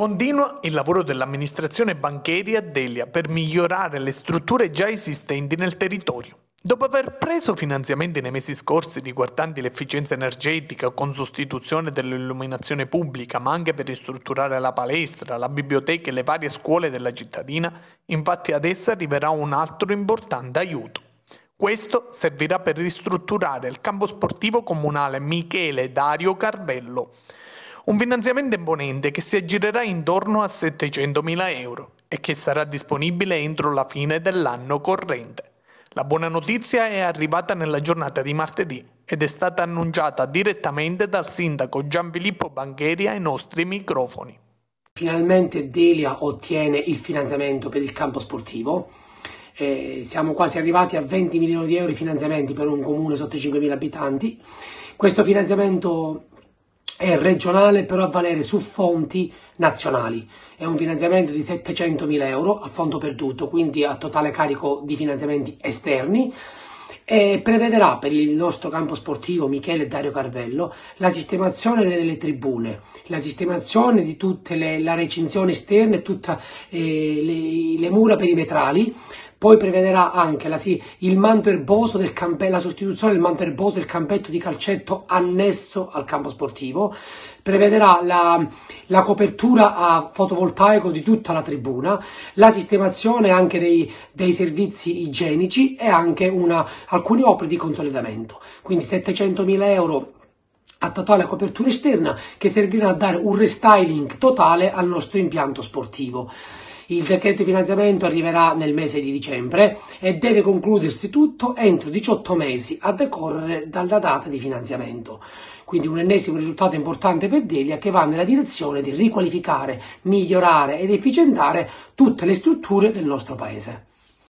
Continua il lavoro dell'amministrazione bancaria Delia per migliorare le strutture già esistenti nel territorio. Dopo aver preso finanziamenti nei mesi scorsi riguardanti l'efficienza energetica con sostituzione dell'illuminazione pubblica, ma anche per ristrutturare la palestra, la biblioteca e le varie scuole della cittadina, infatti ad essa arriverà un altro importante aiuto. Questo servirà per ristrutturare il campo sportivo comunale Michele Dario Carvello. Un finanziamento imponente che si aggirerà intorno a 700.000 euro e che sarà disponibile entro la fine dell'anno corrente. La buona notizia è arrivata nella giornata di martedì ed è stata annunciata direttamente dal sindaco Gianfilippo Bancheri ai nostri microfoni. Finalmente Delia ottiene il finanziamento per il campo sportivo. Eh, siamo quasi arrivati a 20 milioni di euro di finanziamenti per un comune sotto i 5.000 abitanti. Questo finanziamento è regionale però a valere su fonti nazionali. È un finanziamento di 700.000 euro a fondo perduto, quindi a totale carico di finanziamenti esterni e prevederà per il nostro campo sportivo Michele Dario Carvello la sistemazione delle tribune, la sistemazione di tutta la recinzione esterna e tutte eh, le, le mura perimetrali poi prevederà anche la, sì, il manto erboso del campe- la sostituzione del manto erboso del campetto di calcetto annesso al campo sportivo. Prevederà la, la copertura a fotovoltaico di tutta la tribuna, la sistemazione anche dei, dei servizi igienici e anche una, alcune opere di consolidamento. Quindi 700.000 euro a totale copertura esterna che servirà a dare un restyling totale al nostro impianto sportivo. Il decreto di finanziamento arriverà nel mese di dicembre e deve concludersi tutto entro 18 mesi a decorrere dalla data di finanziamento. Quindi un ennesimo risultato importante per Delia che va nella direzione di riqualificare, migliorare ed efficientare tutte le strutture del nostro paese.